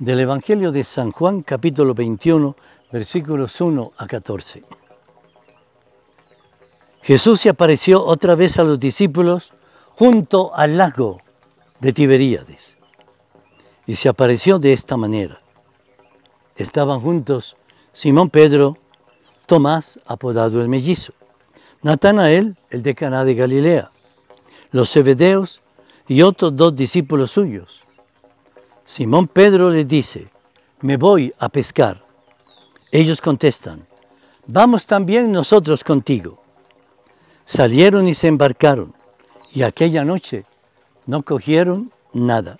del Evangelio de San Juan capítulo 21 versículos 1 a 14. Jesús se apareció otra vez a los discípulos junto al lago de Tiberíades y se apareció de esta manera. Estaban juntos Simón Pedro, Tomás, apodado el mellizo, Natanael, el de de Galilea, los Zebedeos y otros dos discípulos suyos Simón Pedro les dice, me voy a pescar. Ellos contestan, vamos también nosotros contigo. Salieron y se embarcaron, y aquella noche no cogieron nada.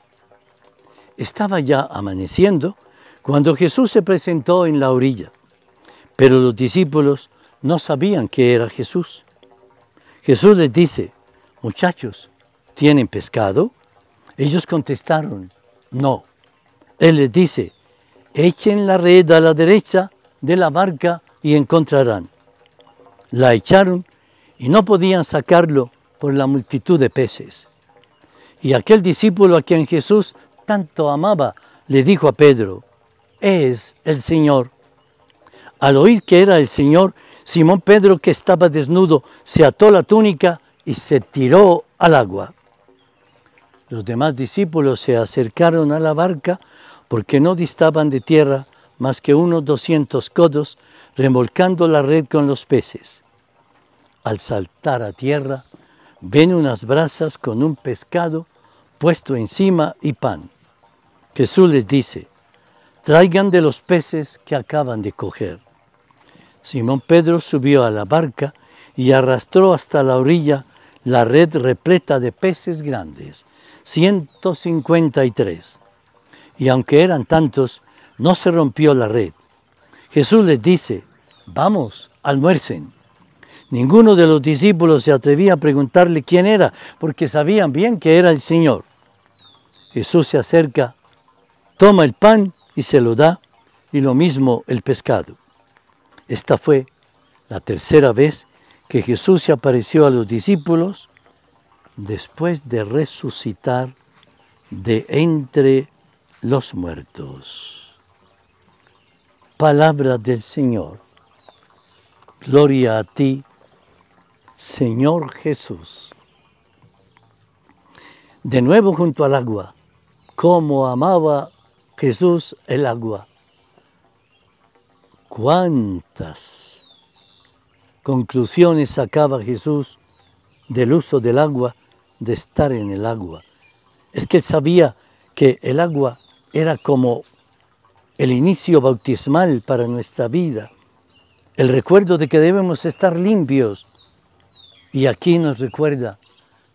Estaba ya amaneciendo cuando Jesús se presentó en la orilla, pero los discípulos no sabían que era Jesús. Jesús les dice, muchachos, ¿tienen pescado? Ellos contestaron, no. Él les dice, echen la red a la derecha de la barca y encontrarán. La echaron y no podían sacarlo por la multitud de peces. Y aquel discípulo a quien Jesús tanto amaba le dijo a Pedro, es el Señor. Al oír que era el Señor, Simón Pedro, que estaba desnudo, se ató la túnica y se tiró al agua. Los demás discípulos se acercaron a la barca porque no distaban de tierra más que unos doscientos codos, remolcando la red con los peces. Al saltar a tierra, ven unas brasas con un pescado puesto encima y pan. Jesús les dice, traigan de los peces que acaban de coger. Simón Pedro subió a la barca y arrastró hasta la orilla la red repleta de peces grandes, 153. Y aunque eran tantos, no se rompió la red. Jesús les dice, vamos, almuercen. Ninguno de los discípulos se atrevía a preguntarle quién era, porque sabían bien que era el Señor. Jesús se acerca, toma el pan y se lo da, y lo mismo el pescado. Esta fue la tercera vez que Jesús se apareció a los discípulos después de resucitar de entre los muertos. Palabra del Señor. Gloria a ti, Señor Jesús. De nuevo junto al agua, como amaba Jesús el agua. ¿Cuántas conclusiones sacaba Jesús del uso del agua de estar en el agua. Es que él sabía que el agua era como el inicio bautismal para nuestra vida, el recuerdo de que debemos estar limpios. Y aquí nos recuerda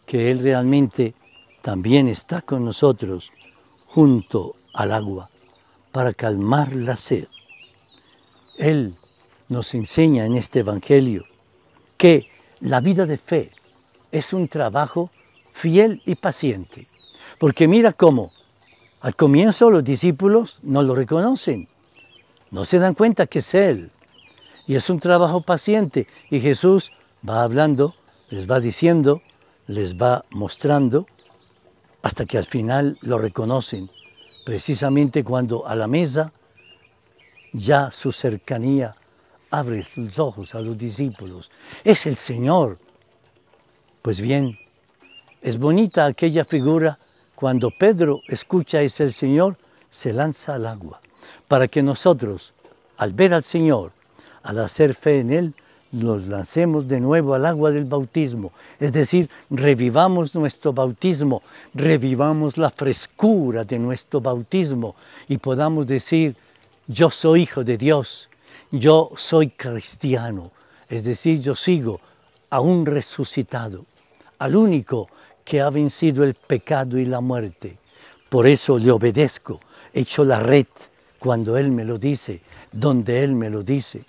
que Él realmente también está con nosotros junto al agua para calmar la sed. Él nos enseña en este Evangelio que la vida de fe es un trabajo fiel y paciente. Porque mira cómo al comienzo los discípulos no lo reconocen, no se dan cuenta que es Él. Y es un trabajo paciente. Y Jesús va hablando, les va diciendo, les va mostrando, hasta que al final lo reconocen, precisamente cuando a la mesa ya su cercanía abre sus ojos a los discípulos. Es el Señor. Pues bien, es bonita aquella figura cuando Pedro escucha es el Señor, se lanza al agua, para que nosotros, al ver al Señor, al hacer fe en Él, nos lancemos de nuevo al agua del bautismo, es decir, revivamos nuestro bautismo, revivamos la frescura de nuestro bautismo y podamos decir, yo soy hijo de Dios, yo soy cristiano, es decir, yo sigo a un resucitado, al único que ha vencido el pecado y la muerte. Por eso le obedezco, echo la red cuando Él me lo dice, donde Él me lo dice.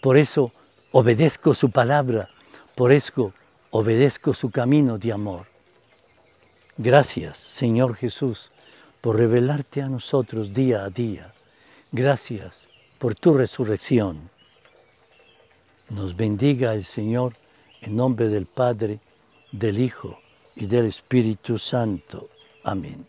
Por eso obedezco su palabra, por eso obedezco su camino de amor. Gracias, Señor Jesús, por revelarte a nosotros día a día. Gracias por tu resurrección. Nos bendiga el Señor en nombre del Padre, del Hijo y del Espíritu Santo. Amén.